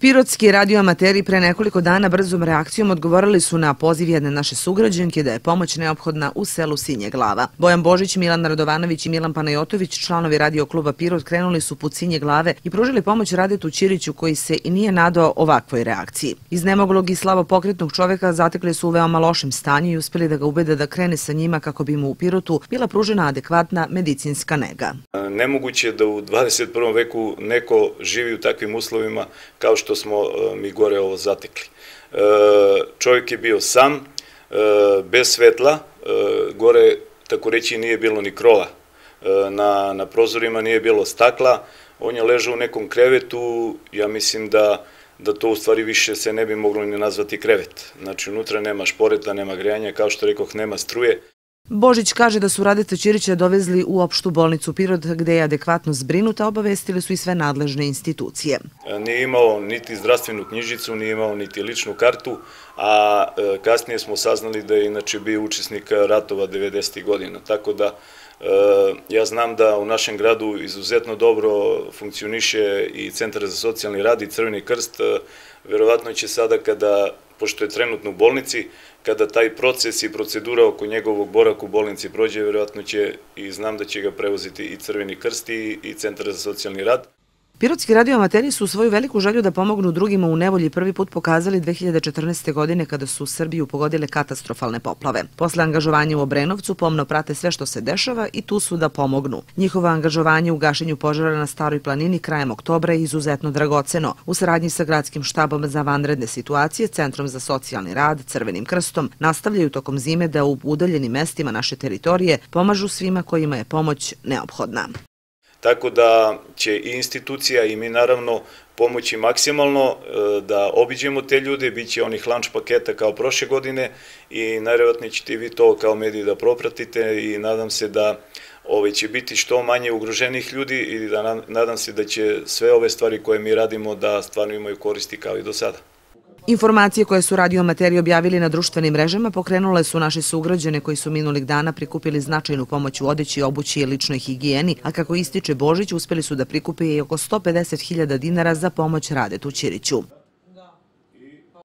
Pirotski radioamateri pre nekoliko dana brzom reakcijom odgovorili su na poziv jedne naše sugrađenke da je pomoć neophodna u selu Sinje Glava. Bojan Božić, Milan Radovanović i Milan Panajotović, članovi radiokluba Pirot, krenuli su put Sinje Glave i pružili pomoć Radetu Ćiriću koji se i nije nadao ovakvoj reakciji. Iz nemoglog i slavo pokretnog čoveka zatekli su u veoma lošem stanju i uspeli da ga ubede da krene sa njima kako bi mu u Pirotu bila pružena adekvatna medicinska nega. Nemoguće je da u 21. veku neko živi u takvim uslovima kao što smo e, mi gore ovo zatekli. E, čovjek je bio sam, e, bez svetla, gore, tako reći, nije bilo ni krova. Na, na prozorima nije bilo stakla, on je ležao u nekom krevetu, ja mislim da da to u stvari više se ne bi moglo ni nazvati krevet. Znači, unutra nema šporeta, nema grejanja, kao što rekoh, nema struje. Božić kaže da su Radeca Ćirića dovezli u opštu bolnicu Pirot gde je adekvatno zbrinuta, obavestile su i sve nadležne institucije. E, nije imao niti zdravstvenu knjižicu, nije imao niti ličnu kartu, a e, kasnije smo saznali da je inače bio učesnik ratova 90. godina, tako da e, Ja znam da u našem gradu izuzetno dobro funkcioniše i Centar za socijalni rad i Crveni krst. Verovatno će sada kada pošto je trenutno u bolnici, kada taj proces i procedura oko njegovog boraka u bolnici prođe, verovatno će i znam da će ga preuzeti i Crveni krst i, i Centar za socijalni rad. Pirotski radioamateri su svoju veliku želju da pomognu drugima u nevolji prvi put pokazali 2014. godine kada su Srbiju pogodile katastrofalne poplave. Posle angažovanja u Obrenovcu pomno prate sve što se dešava i tu su da pomognu. Njihovo angažovanje u gašenju požara na Staroj planini krajem oktobra je izuzetno dragoceno u saradnji sa Gradskim štabom za vanredne situacije, Centrom za socijalni rad, Crvenim krstom, nastavljaju tokom zime da u udaljenim mestima naše teritorije pomažu svima kojima je pomoć neophodna. Tako da će i institucija i mi naravno pomoći maksimalno e, da obiđemo te ljude, bit će onih lunch paketa kao prošle godine i najrevatnije ćete vi to kao mediji da propratite i nadam se da ove ovaj, će biti što manje ugroženih ljudi i da nadam se da će sve ove stvari koje mi radimo da stvarno imaju koristi kao i do sada. Informacije koje su radio materiju objavili na društvenim mrežama pokrenule su naše sugrađene koji su minulih dana prikupili značajnu pomoć u odeći, obući i ličnoj higijeni, a kako ističe Božić uspeli su da prikupe i oko 150.000 dinara za pomoć Radetu Ćiriću.